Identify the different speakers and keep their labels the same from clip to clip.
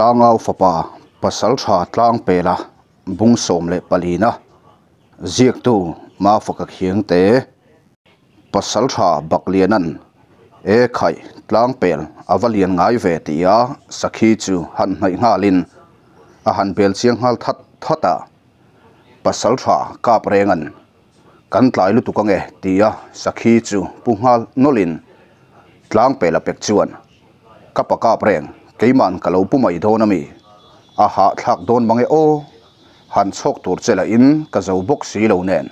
Speaker 1: tlang au fapa pasal tha tlang pela bung som le palina ziak tu ma faka khiang te pasal tha bak lianan e khai tlang pel avalian ngai ve tia sakhi chu han nai ngalin a han bel chiang hal that thata pasal tha kap rengan kan tlai lu tukange tia sakhi chu punghal nolin tlang pela pek chuan kapaka preng cái keiman kalau pumai don ami a ha thak don bange o oh. han chok tur chela in ka zo bok si lo nen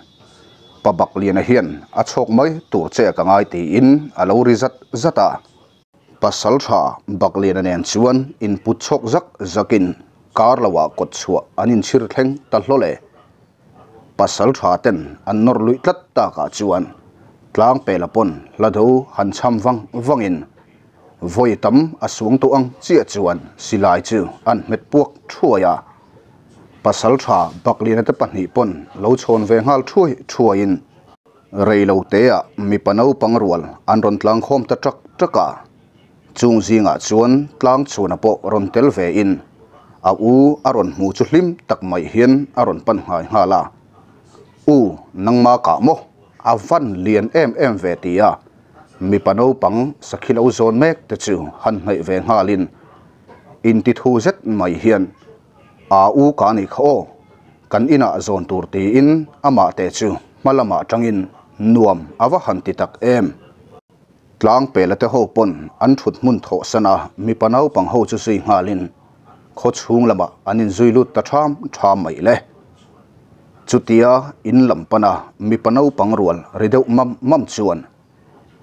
Speaker 1: pabak lian a hian a chok mai tur che ka ngai ti in a lo ri zat zata pasal tha bak lian nen chuan in put chok zak zakin kar lawa kot chua anin chir thleng ta hlole pasal tha ten an nor lui tlat ta ka chuan tlang pelapon lado han cham wang in voi tam asung tu ang chia chuan silai chu an met puak ya pasal tha baklina te panhi pon lo chon ve ngal thui thuain rei lo te a mi panau pangrual an ron tlang khom ta trak traka chung zinga chuan tlang chuna po ron tel ve in a à u aron à mu chu hlim tak mai hian aron à pan ngai hala u nangma ka mo a van lian em em ve tia mi pano pang sakhilo zon mek te chu han nei ve ngalin in ti thu zet mai hian a u ka ni kho kan ina zon tur ti in ama te chu malama tangin nuam awa han ti tak em tlang pe la ho pon an thut mun tho sana mi panau pang ho chu sui ngalin kho chung lama anin zuilut ta tham tham mai le chutia in lampana mi panau pang rual rideu mam mam chuan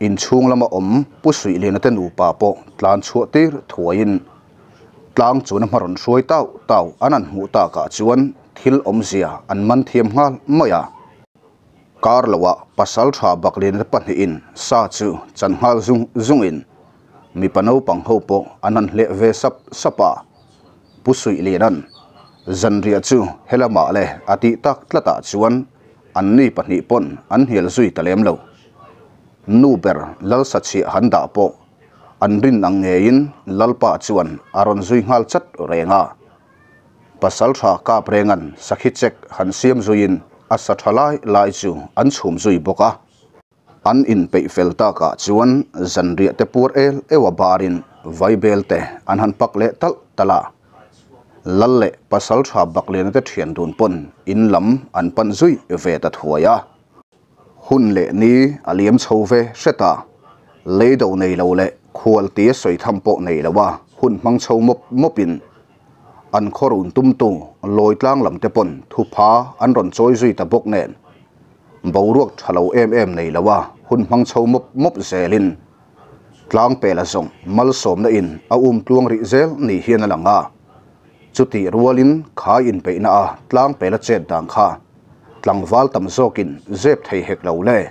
Speaker 1: in inchung lama om pusui lena ten upa po tlan chuatir thuain tlang chuna maron suai tau tau anan mu ta ka chuan thil om zia an man thiam ngal maya kar lawa pasal tha bak len pa ni in sa chu chan hal zung zung in mi pano pang ho po anan le ve sap sapa pusui lenan zanria chu helama le ati tak tlata chuan an ni pahni pon an hel zui talem lo nuber lal sachi handa po anrin angein lalpa chuan aron zui ngal chat renga pasal tha ka prengan sakhi chek han siam zuin asathalai lai chu an chhum zui boka an in pe felta ka chuan zanria te pur el ewa barin vaibel te an han pak le tal tala lalle pasal tha bak le na te thian dun pon in lam an pan zui ve ta thuaya ุณนเลนี้อาเลียมโชเวเสตาเลยดูในเราเลควรตีสวยทำโปในละว่าคุณนมังโชมบมบินอันขรุนตุ้มตุงลอยกลางลำเตปนทุพาอันร่อนโอยซุยตะบกเนนบ่าวรวกทะเลเอ็มเอ็มในละว่าคุณนมังโชมบมบเซลินกลางเปลาสงมัลสมนอินเอาอุ้มตวงริเซลนี่เฮียนละงอาจุติรัวลินขาอินไปนาตลางเปลาเจ็ดดังข้า tlangwal tam zokin zep thei hek lâu le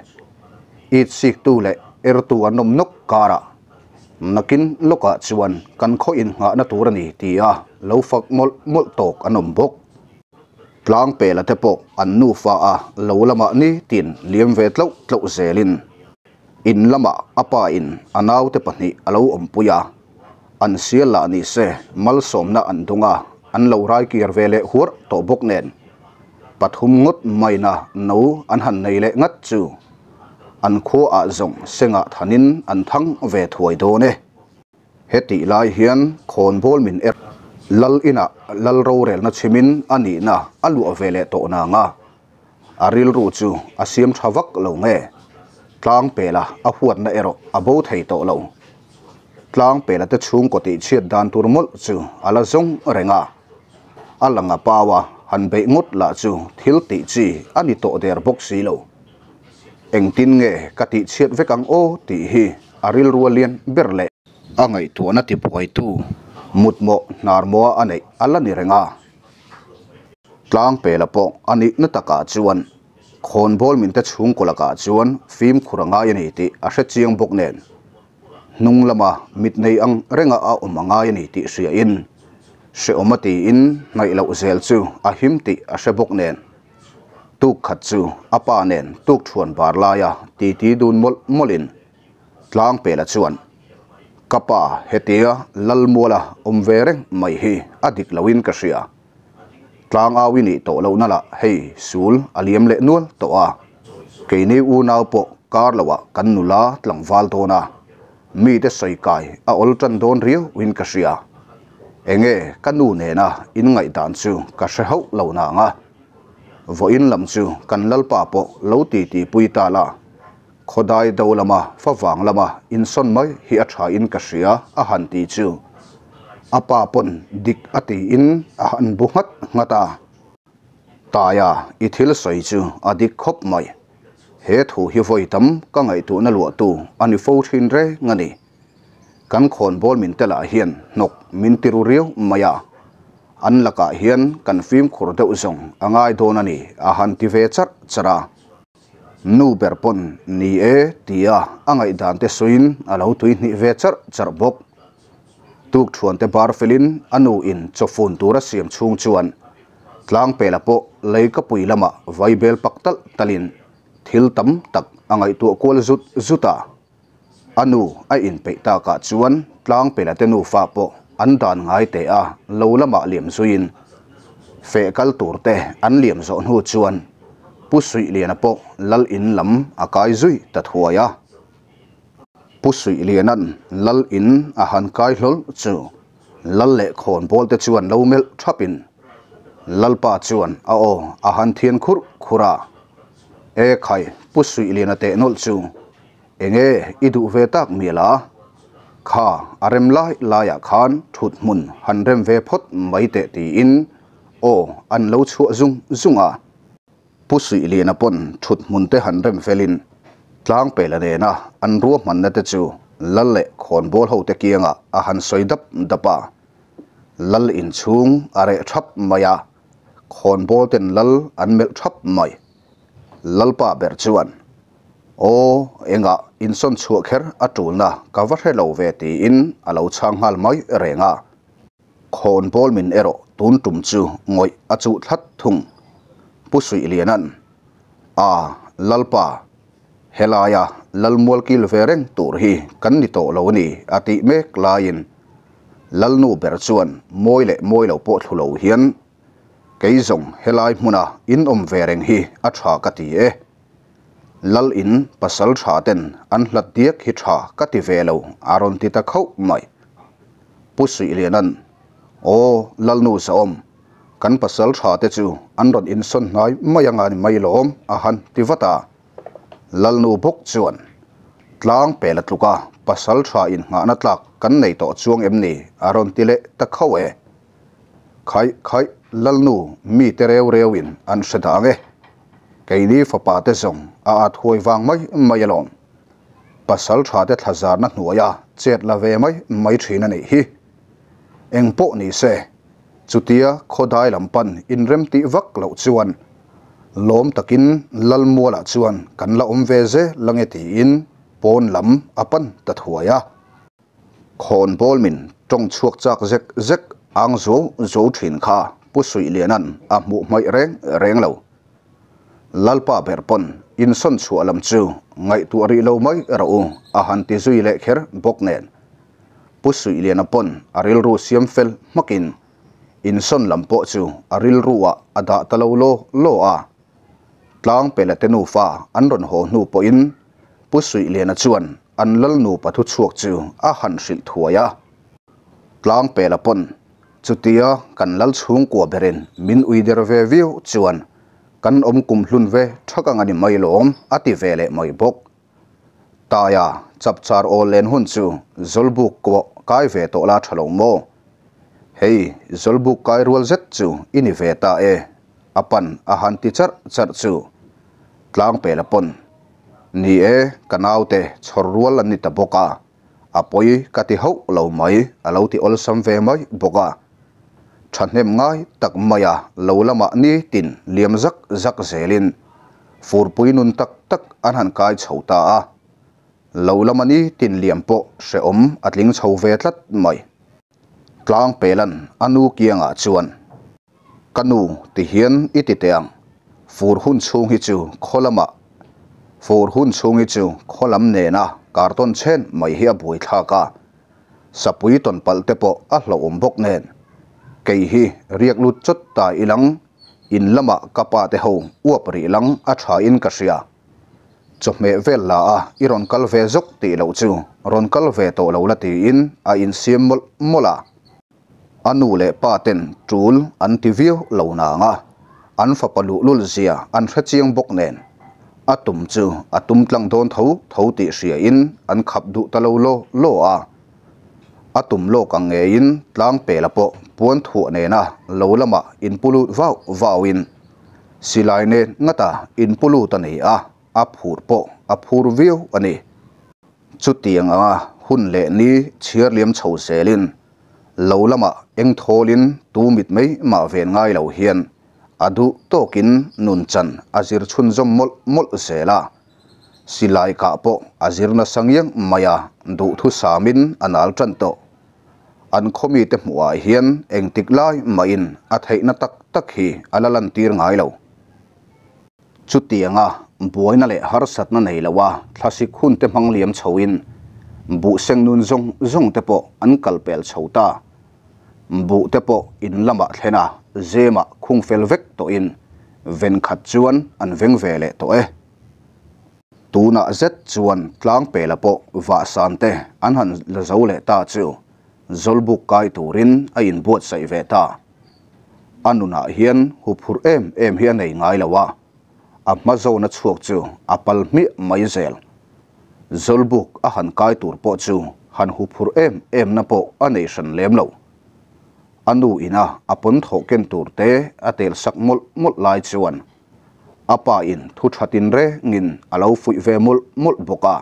Speaker 1: ít sik tu le er tu anom nok kara nakin loka chuan kan khó in nga na tur ani tia lo fak mol mol tok anom bốc, tlang bè là thế po an nu fa a lo lama ni tin liam lâu tlo tlo zelin in lama apa in anaw te pahni alo ompuya an siala ni se mal somna an dunga an lo rai kir er lệ hur to bốc nen pathum ngot maina này lệ ngất nei le ngat ạ an kho a zong senga thanin an thang ve thuai do ne heti lai hian khon bol min er lal ina lal ro rel na chimin ani na alu avele to na nga aril ru chu asiam thawak lo nge tlang pela a huat na ero abo thei to lo tlang pela te chung ko ti chiat dan turmol chu ala zong renga alanga pawa an be ngot là chu thil ti chi ani to der box si lo eng tin nge ka ti với vekang o ti hi aril rualian berle angai tu na ti poi tu mutmo narmo anei alani renga tlang pela po ani na taka chuan khon bol min ta chhung kolaka chuan film ai yani ti a sẽ chiang bốc nen nung lama mit nei ang renga a ai yani ti sia in se omati in nai lo zel chu a him ti a se bok nen tuk khat chu apa nen tuk thuan bar la ya ti ti dun mol molin tlang pe la chuan kapa hetia lalmola umvereng mai hi adik loin ka sia áo awi ni to lo nala hei sul aliam le nual to a keini u nau po kar lawa kan nula tlang val tona mi te sai kai à ol tan don riu win ka sia enge kanu ne na in ngai dan chu ka sha hau lo na nga vo in lam chu kan lal pa po lo ti ti pui ta la khodai do lama fa wang lama in son mai hi a tha in ka sia a han ti a pa dik ati in a han nga ta ta ya a dik khop he thu hi ka tu ngani kan khon bol min tela hian nok min tiru riu maya an dạ. laka hian kan phim khur deuh zong angai à don ani a à han ti ve char chara nu berpon ni à. e tia angai dan te suin alo tui ni ve char char bok tuk thuan te bar felin anu in chofun tura siam chung chuan tlang pela po lei ka pui lama vaibel paktal talin thil tam tak angai tu kol zut zuta anu a in pe ta ka chuan tlang pe la te nu fa po an dan ngai te a lo lama liam suin fe kal tur te an liam zo nu chuan pusui lian po lal in lam akai zui tat huaya pusui lian an lal in a han kai hlol chu lal le khon bol te chuan lo mel thapin lal pa chuan a o a han thien khur khura e khai pusui lian te nol chu enge idu ve tak mi la kha arem lai la ya khan thut mun han rem ve phot mai te ti in o an lo chu zung zunga pusui li na pon thut mun hàn han rem felin tlang pe la ne na an ru man na te chu lalle khon bol ho à hàn a đập đập à, lal in chung are thap maya khon bol ten lal an mel thap mai lalpa ber chuan ô anh ạ in son chuộc her a trụ na cả vắt hết lâu về thì in a lâu sang hal mai rẻ ngạ Còn bol min ero tún trùm chu ngồi a trụ thắt thùng bút suy liền ăn à lalpa helaya lalmual kil vereng tur hi kan ni to lo ni ati mek lain lalnu berchuan moile moilo po thulo hian keizong helai muna in om ren hi atha ka cái gì eh. ลลินพัสสลชาเตนอันหลัดเดียกหิชากติเวลาอารมณ์ที่ตะเข้าไม่ปุสิเลนันโอลลนูซอมกันพัสสลชาติจูอันรดอินสนนัยไม่ยังไงไม่ล้มอาหารที่วัตาลลนูบุกจวนตลางเปลัดลูกาพัสสลชาอินงานตลักกันในต่อจวงเอ็มนี่อารมณ์ที่เลตะเข้าเอคายคายลลนูมีเตเรวเรวินอันเสดางเอไกนี้ฟปาเตซง a at hoi wang mai mai alom pasal tha te thazar na hnuaya chet la ve mai mai thina nei hi eng po ni se chutia khodai In inrem ti vắc lo chuan lom takin lalmuala chuan kan la om ve ze lăng e ti in pon lam apan ta ya. Khôn bol mình trong chuak chak zek zek ang zo zo thin kha pusui lianan a mu mai reng reng lo lalpa berpon in son chu alam chu ngai tu ari lo mai rau a han ti zui le kher bok nen pusui le na pon aril ru siam fel makin in son po chu aril ruwa ada talo lo lo a tlang pele te nu fa an ron ho nu po in pusui le na chuan an lal nu pathu chuak chu a han sil thuaya tlang pela pon chutia kan lal chhung ko berin min uider ve view chuan kan om kum hlun ve thaka ngani mai lo om ati vele mai bok taya chapchar o len hun chu zolbuk ko kai ve to la thalo mo hei zolbuk kai rol zet chu ini ve ta e apan a han ti char char chu tlang pe la pon ni e kanau te chhor rual ani ta boka à. apoi kati ho lo mai alo ti ol sam ve mai boka chân thahnem ngai tak maya lolama ni tin liam zak zak zelin furpuinun tak tak an han kai chhota a lolama ni tin liam po se om atling chho ve tlat mai tlang pelan anu kianga chuan kanu ti hian iti teang fur hun chung hi chu kholama fur hun chung hi chu lắm ne na karton chen mai hi a bui tha ka sapui ton palte po a hlo um bok nen cây hi riêng lút chút ta ilang in lama kapa te ho uap ri lang a tha in ka sia cho me vel la a i ron kal ve zok ti lo chu iron kal ve to lo la ti in a in sim mol mola anu le pa ten tul an view lo na nga an fa palu lul zia an phát chiang bok nen atum chu atum tlang don tho tho ti sia in an khập du ta lo lo lo a atum lo ka nge in tlang pe la po puan thu ne na lo lama in pulu vau vawin silai ne ngata in pulu ta nei a a phur po a phur view ani chu tiang a hun le ni chiar liam chho selin lo lama eng tholin tu mit mei ma ven ngai lo hian adu tokin nun chan azir chun zom mol mol sela silai ka po azir na sangyang maya du thu samin anal tran to an khomi te hmu ah hian engtik lai ma in a theihna tak tak hi alalan tir ngai lo chu tianga buaina le har satna nei lawa thlasik hun te hmang liam choin bu seng nun zong zong te po an kalpel chota bu te po in lama thlena zema khung fel vek to in ven khat chuan an veng ve le to e tuna zet chuan tlang pe la po va san te an han la zo le ta chu zolbuk kai turin a in buat sai Veta. ta anuna hian hupur em em hian ei ngay lawa a ma zo na chuak chu a mi mai zel zolbuk a han kai tur po chu han hupur em em na po a nation lem lo anu ina apon thoken tur te atel sak mol mol lai juan. apa in thu thatin re ngin alo fui ve mol mol boka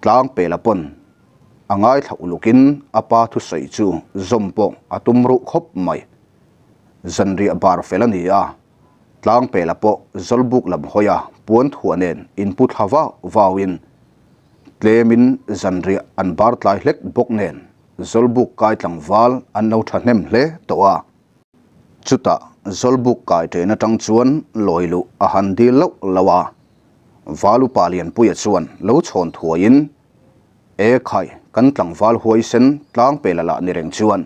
Speaker 1: tlang pelapon angai thau lukin apa thu sei chu zompong atumru khop mai zanri bar felani a tlang pela po zolbuk lam hoya puan thuanen input hawa wawin tlemin zanri an bar tlai hlek boknen zolbuk kai tlang wal an no thanem hle towa chuta zolbuk kai te na tang chuan loilu a handi lo lawa valu palian puya chuan lo chhon thuain e khai kan tlangwal huai sen tlang pe la la ni reng chuan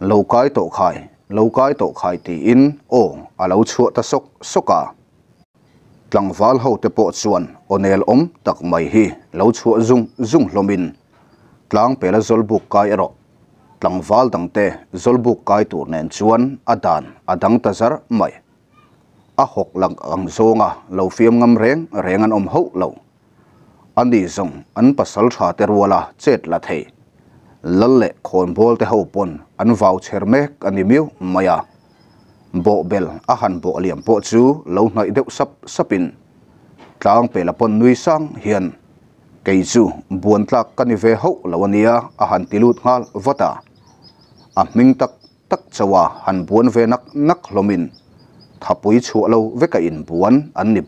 Speaker 1: lâu kai to khai lâu kai to khai ti in o alo à chu ta sok soka tlangwal ho te po chuan onel om tak mai hi lâu chu zung zung hlomin tlang pe la zol buk kai ero tlangwal dang te zol buk kai tu nen chuan adan à adang à ta zar mai a hok lang ang zonga lo fiam ngam reng rengan om ho lâu อันดีสงอันปัสสลชาเตรวลาเจ็ดละเทลลเลคนบอลเตหูปนอันวาวเชรเมกอันดีมิวมายาโบเบลอาหันโบเลียมโบจูลาวนายเดวสับสปินตลางเปละปนนุยสังเฮียนกจูบวนตลักกันิเวหูลาวนียอาหันต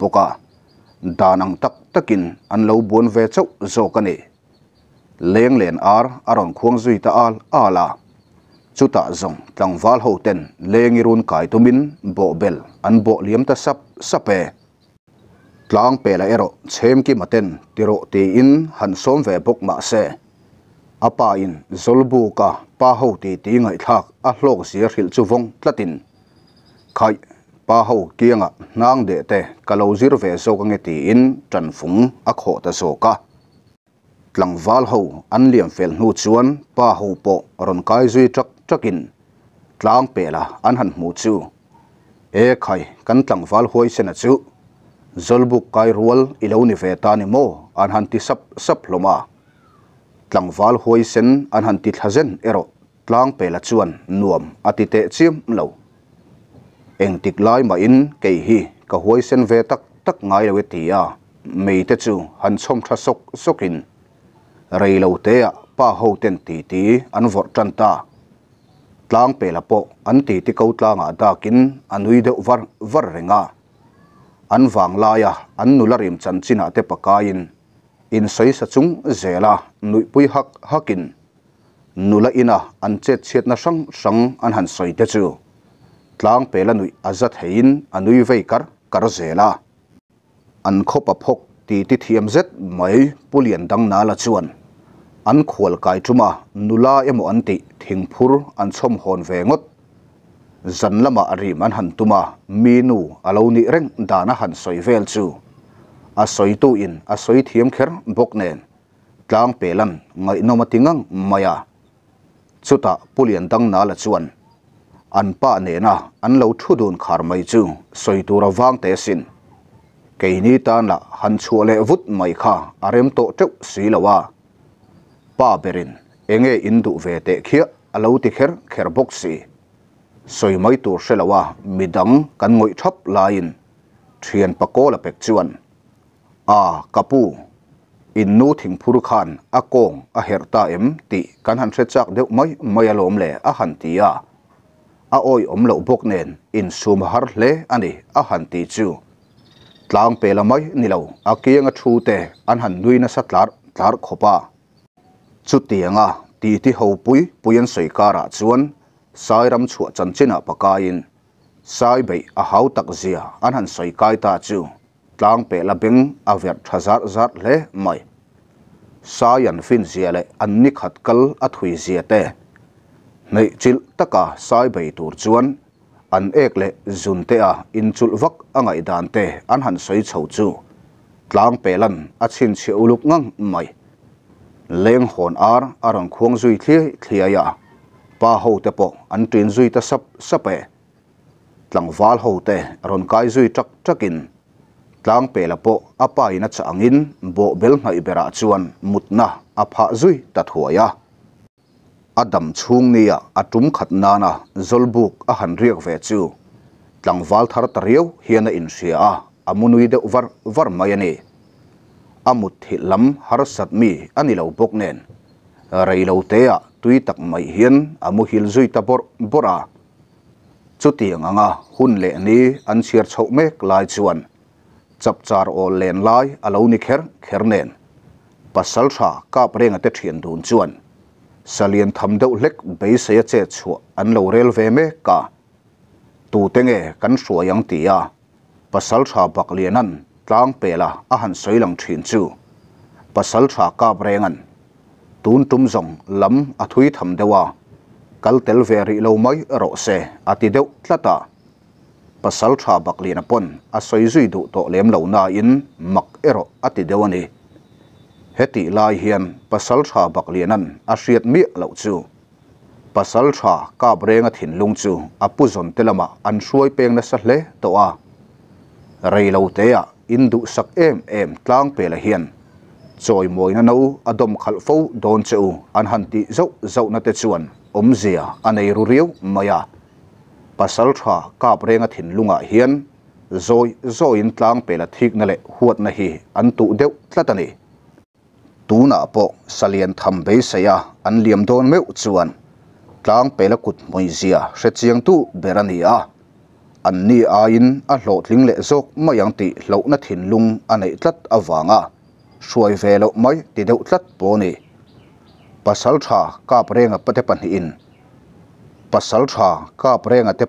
Speaker 1: ิล danang tak takin an lo buôn ve chok zokani leng len ar aron khuang duy ta al ala chuta zong tlang val ho ten lengi run kai tumin bo bel an bo liam ta sap sape tlang pe la ero chem ki maten tiro te in han som về bốc mã xe apa in zolbu ka pa ho ti ti ngai thak a hlok sir hil chu vong tlatin khai pa ho kianga nang de te kalo zir ve zo ka nge ti in tran phúng ác kho ta zo ka tlang val ho an liam fel nu chuan pa ho po ron kai zui trak in. tlang bể la an hận mu chu e khai kan tlang val hôi sen chu zolbu kai rual ilo ni ve ta ni mo an han ti sap sap loma tlang val hoi sen an han ti thlazen ero tlang bể la chuan nuam ati te chim lâu eng tik lai mà in ke hi ka hoi sen ve tak ngay ngai lo à a thế chứ chu han som tha sok sokin rei lâu thế à ba hậu ten ti ti an vợ tan ta tlang pe la po an ti ti ko tlang a à, da kin anui de var var renga an wang la ya an nularim chan china te pakain à, in soi sa chung zela hắc pui nô hakin in à an chết chết na sang sang an han soi thế chứ tlang pela nui azat hein anui vei kar kar zela an khop a phok ti ti thiam zet mai pulian dang na la chuan an khol kai chuma nula emo anti thingphur an chom hon ve ngot zan lama ari an han tuma minu alo ni reng dana han soi vel chu a soi tu in a soi thiam kher bok nen tlang pelan ngai no matingang maya chuta pulian dang na la chuan an pa ne na an lo thu dun khar mai chu soi tu ra wang te sin ke ni tan la han chu le vut mai kha arem to teu si lawa pa berin enge indu ve te khia alo ti kher kher boxi soi mai tu shelawa midang kan ngoi thop lain thian pako la pek chuan a kapu in nu thing phur khan a kong a her em ti kan han hre chak deuh mai mai alom le a han ti a a oi om lo bok nen in sum har hle ani a han ti chu tlang pe lamai ni lo a kianga thu te an han nui na sa tlar tlar khopa chu ti tianga ti ti ho pui puyan sei kara chuan sai ram chu chan china pakain sai bei a hau tak zia an han sei kai ta chu tlang pe la beng a ver thazar zar le mai sai an fin zia le an ni khat kal a thui zia te nei chil taka sai bei tur chuan an ek le zun te a in chul vak angai dan te an han soi chho chu tlang pelan a chin che uluk ngang mai leng hon ar arang khuang zui thli thlia ya pa ho te po an tin zui ta sap sape tlang wal ho te ron kai zui tak takin tlang pe la po apa ina changin bo bel ngai bera chuan mutna apha zui ta thuaya adam chhung nia atum khat nana zolbuk a han riak ve chu tlangwal thar tariu hiana in sia a amunui de var var mayani amut hi lam har sat mi ani lo bok nen rei lo te a tui tak mai hian amu hil zui ta bor bora chu tiang anga hun le ni an siar chho mek lai chuan chap char o len lai alo ni kher kher nen pasal tha kap renga te thian dun chuan salien tham deuh hlek be se che chu an lo rel ve me ka tu te nge kan sua yang ti a pasal tha bak lian an tlang pela a han soilang thin chu pasal tha ka brengan tun tum zong lam a thui tham dewa kal tel ve ri lo mai ro se ati deuh tlata pasal tha bak lian apon a soi zui du to lem lo na in mak ero ati deuani hết heti lai hian pasal cha bạc lian an a hriat mi lo chu pasal cá ka brenga thin lung chu apu zon telama an hruai peng na sa hle to a rei lo te a indu sak à em em tlang pe la hian choi mồi na adom khal fo don chu an han ti zo zo na te chuan om zia anei ru riu maya pasal à. tha ka brenga thin lunga à hian zoi zoi in tlang pe la thik na le huat na hi an tu đeo tát tlatani tūna po salien tham bei saya an liam don me uchuan tlang pela kut moi zia se chiang tu berania an ni a in a lo tling le zok ma yang ti lo na thin lung anei tlat awanga suai ve lo mai ti deu tlat po ni pasal tha ka prenga pate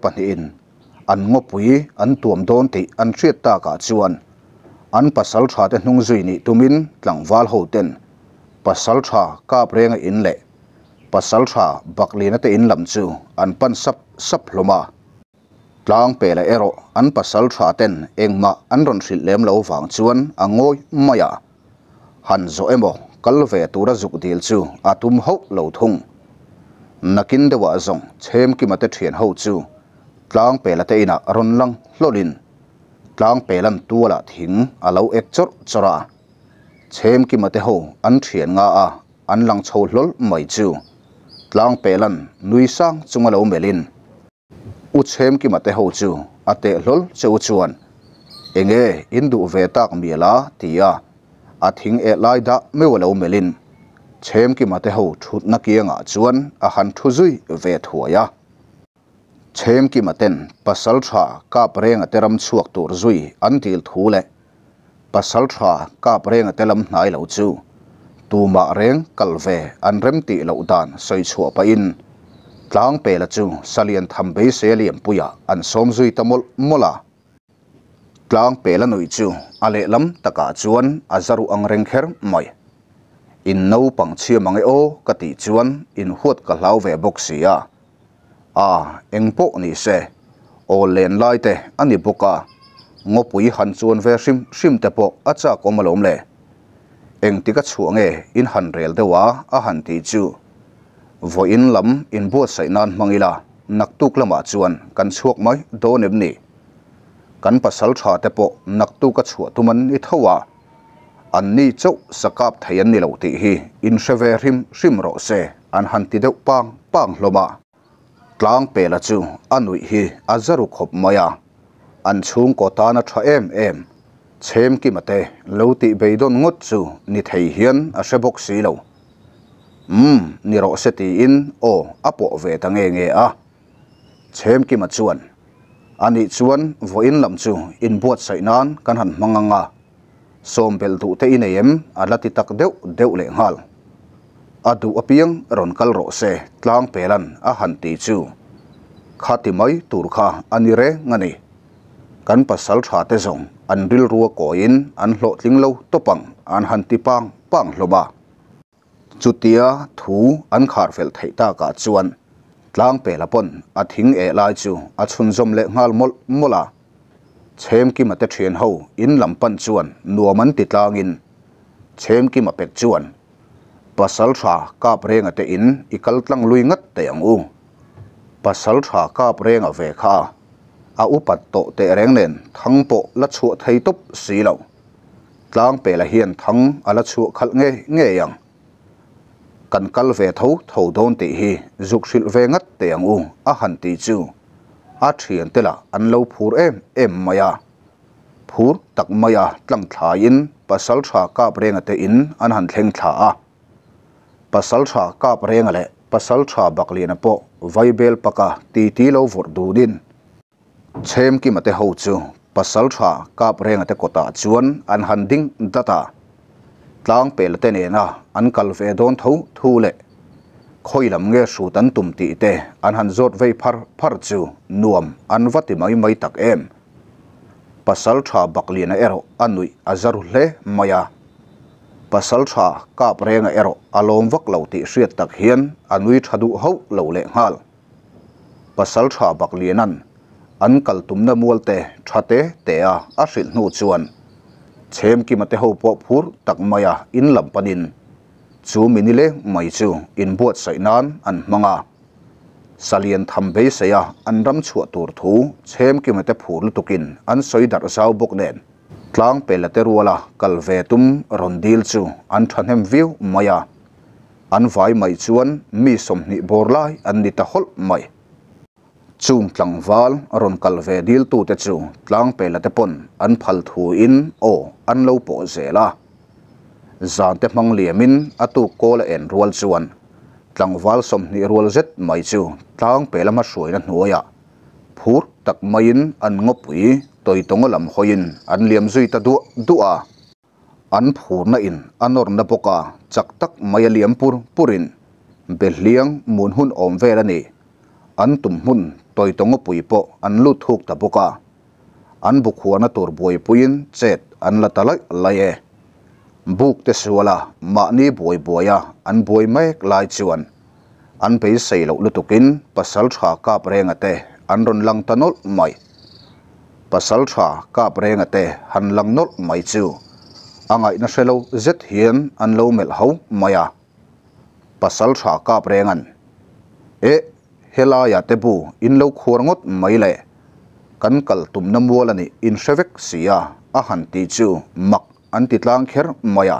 Speaker 1: pan in an ngo an tuam don an chiet ta ka chuan an pasal tha te hnung pasal tha kap renga in le pasal tha baklina te in lam chu an pan sap sap hloma tlang pe la ero an pasal tha ten engma an ron hril lem lo wang chuan angoi maya han zo emo kalve tura zuk dil chu atum ho lo thung nakin dewa zong chem ki mate thian ho chu tlang pe la te ina ron lang lolin tlang pelan tuala thing alo ek chor chora chem ki mate ho an thien nga a an lang chho hlol mai chu tlang pelan nui sang chunga lo melin u chem ki mate ho chu ate hlol cheu chuan enge indu ve tak miela tia a thing e lai da me melin chem ki mate ho chuan a han thu maten pasal tha ka preng ateram pasal tha ka preng telam nai lo chu tu ma reng kalve an rem ti lo dan soi chua pa in tlang pe la chu salian tham be se liam puya an som zui tamol mola tlang pe la nui chu ale lam taka chuan azaru ang reng kher mai in no pang chia mang o ka ti chuan in huat ka hlau ve bok sia a à, engpo ni se o len lai te ani boka ngô pui hàn chuan về sim sim te po a cha ko malom le eng tika nghe in han rel dewa a hàn ti chu vo in lam in bu sai nan mang ila, nak tuk lama chuan kan chuak mai do nep ni kan pasal tha te po nak tu ka chua tuman i thowa an ni chau sakap thayan ni lo ti hi in shave sim rim ro se an han ti deuh pang pang hloma tlang pe la chu anui hi azaru khop maya à an chung ko ta na tha em em chem ki mate lo ti be don ngot chu ni thei hian a se bok si lo um ni ro se ti in o apo ve ta nge nge a chem ki ma chuan ani chuan vo in lam chu in buat sai nan kan han manganga som bel tu te in em alati tak deu deu le ngal adu apiang ron kal ro se tlang pelan a han ti chu khati mai tur kha ani re ngani kan pasal tha te zong an ril ruo ko in an hlo tling lo to pang an han ti pang pang hloba chutia thu an khar fel thei ta ka chuan tlang pe lapon a à thing e lai chu a à chhun zom le ngal mol mola chem ki mate thian ho in lampan chuan nuaman ti tlang in chem ki ma pek chuan pasal tha kap renga te in ikal tlang lui ngat te ang u pasal tha kap renga ve kha a upat to te reng len thang po la chu thei top si lo tlang pe la hian thang ala chu khal nge nge yang kan kal ve tho tho don ti hi zuk sil ve ngat te ang u a han ti chu a thian te la an lo phur em em maya phur tak maya tlang thla in pasal tha ka renga te in an han thleng thla a pasal tha ka renga le pasal tha bakli na po vaibel paka ti ti lo vor du din chem ki mate ho chu pasal tha kap renga te kota chuan an handing data tlang pel te ne na an kal ve don thu thu le làm nge su tan tum ti te an han zot vei phar phar chu nuông an vati mày mày tak em pasal tha baklina ero anui azaru hle maya pasal tha kap renga ero alom vak lo ti hriat tak hian anui thadu ho lo le ngal pasal liền baklianan an kal tumna mualte thate te a a hril nu chuan chem ki mate ho po phur tak maya in lam panin chu minile mai chu in buat nan an manga salian tham be seya an ram chua tur thu chem ki mate phur lu tukin an soi dar sau bok nen tlang pelate ruala kal ve tum rondil chu an thanem view maya an vai mai chuan mi somni borlai an ni ta hol mai chung tlang wal ron kal ve dil tu te chu tlang pe la te pon an phal thu in o an lo po zela zan te mang liamin atu kol en rual chuan tlang wal som ni rual zet mai chu tlang pe lama shuai na hnuaya phur tak main an ngopui toi tongolam hoin an liam zui ta du dua an phurna in anor na poka chak tak maya liam pur purin bel liang mun hun om ve ani an tum hun toy tongo po an lu thuk ta boka an buk huana tur boy puin chet an la talai lai e buk te suala ma ni boy boya an boy mek lai chuan an pe sei lo lutukin pasal tha ka prenga te an ron lang tanol mai pasal tha ka prenga te han lang nol mai chu angai na selo zet hian an lo mel ho maya pasal tha ka prengan e hela ya tebu in lo khur ngot mai le kan kal tum nam wala ni in shevek sia a han ti chu mak an ti tlang kher maya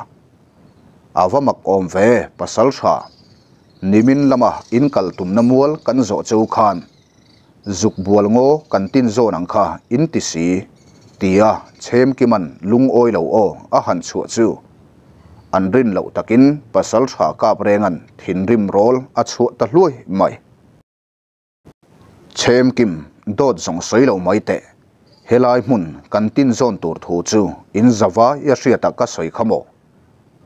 Speaker 1: awa mak om ve pasal sha nimin lama in kal tum nam wal kan zo cheu khan zuk bual ngo kan tin zo nang kha in ti si tia chem ki man lung oi lo o a han chu chu an rin lo takin pasal sha ka prengan thin rim rol a chu ta hlui mai Chém kim đốt dòng sấy lâu mấy tệ hệ lai mun cần tin zon tur thu chu in zava ya sia ta các soi khamo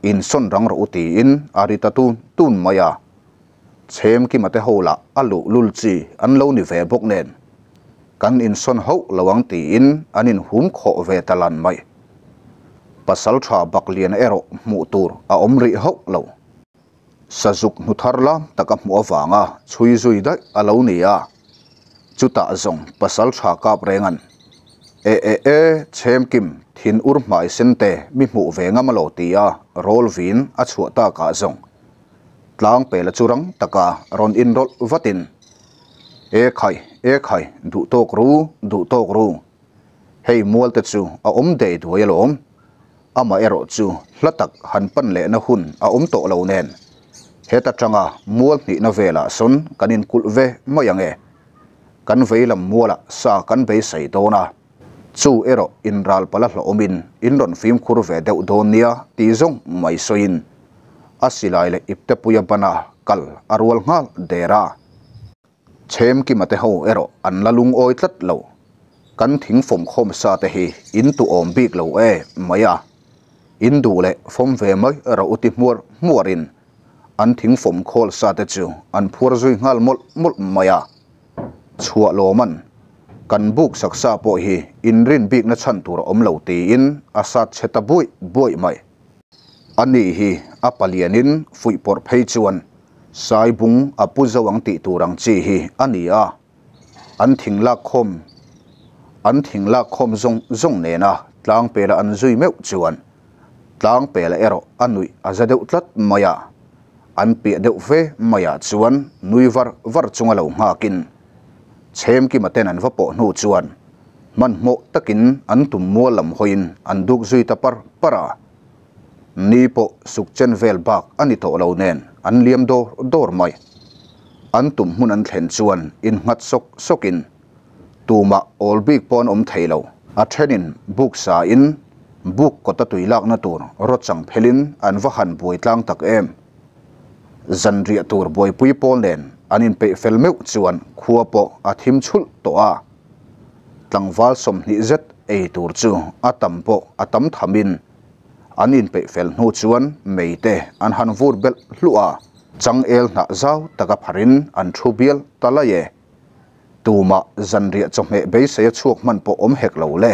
Speaker 1: in son rang ro uti in arita tu tun maya Chém kim ate hola alu lul chi an lâu ni ve bok nen kan in son ho lawang ti in anin hum về ve talan mai pasal tha bak lian ero mu tur a om omri ho lo sa zuk nu thar lam mua vàng à, suy suy dai alo ni a chú chuta zong pasal tha kap rengan e e e xem kim thin ur mai sen te mi mu venga malo tia rol vin a ta cá zong tlang pe la churang taka ron in rol vatin e khai e khai du tok ru du tok ru hei mual te chu a om de duai lo om ama ero chu latak han pan le na hun a om to lo nen heta tanga mual ni na là son kanin kulve moyange kan vei lam mua la sa kan bei say to na chu ero in ral pala lo omin in ron phim khur ve deuh don nia ti zong mai soin asilai le ipte puya bana à kal à arwal ngal dera chem ki mate ho ero an lalung oi tlat lo kan thing phom khom sa te hi in tu om bik lo e maya à. in du le phom ve mai ra uti muar muarin an thing phom khol sa te chu an phur zui ngal mol mol maya chua lo man kan buk saksa po hi in rin bik na chăn tur om lâu ti in asat cheta bui boi mai ani hi apalianin fui por phei chuan sai bung apu wang ti turang chi hi ani a an thingla khom an thingla khom zong zong nè na tlang pela an duy meu chuan tlang pela ero anui azadeu tlat maya an pe deuh ve maya chuan nuivar var chungalo ngakin xem ki maten an vapo nu chuan man mo takin anh tum mua lam hoin an duk duy ta par para ni po suk chen vel bak ani to lo nen an liam do dor mai anh tum muốn anh thlen chuan in ngắt ngat sok sokin tuma all big pon om thailo a thenin book sa in book ko ta tuilak na tur ro chang phelin an va han boi tlang tak em zanria tur boi pui pol nen anin pe fel meu chuan khuapo a thim chhul to a tlangwal som hni zet ei tur chu a tampo a tam thamin anin pe fel hnu chuan meite an han vur bel hlua chang el na zau taka pharin an thu bial talaye tuma zanria chome be se chuk man po om hek lo le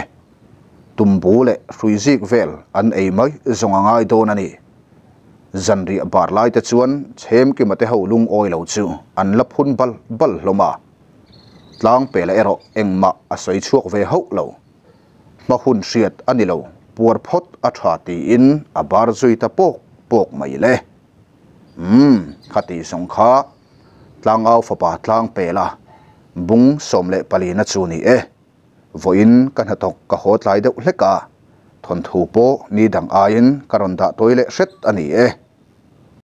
Speaker 1: tumbu le hruizik vel an ei mai zonga ngai don ani zanri bar lai te chuan chem ki mate ho lung oi lo chu an la phun bal bal hloma tlang pela ero engma a soi chuak ve ho lo ma hun hriat ani lo puar phot a tha ti in a bar zui ta pok pok mai le hm khati song kha tlang au fa pa tlang pela bung som le pali na chu ni e voin kan hatok ka hot lai deuh hleka thon thu po ni dang ain karon da toile hret ani e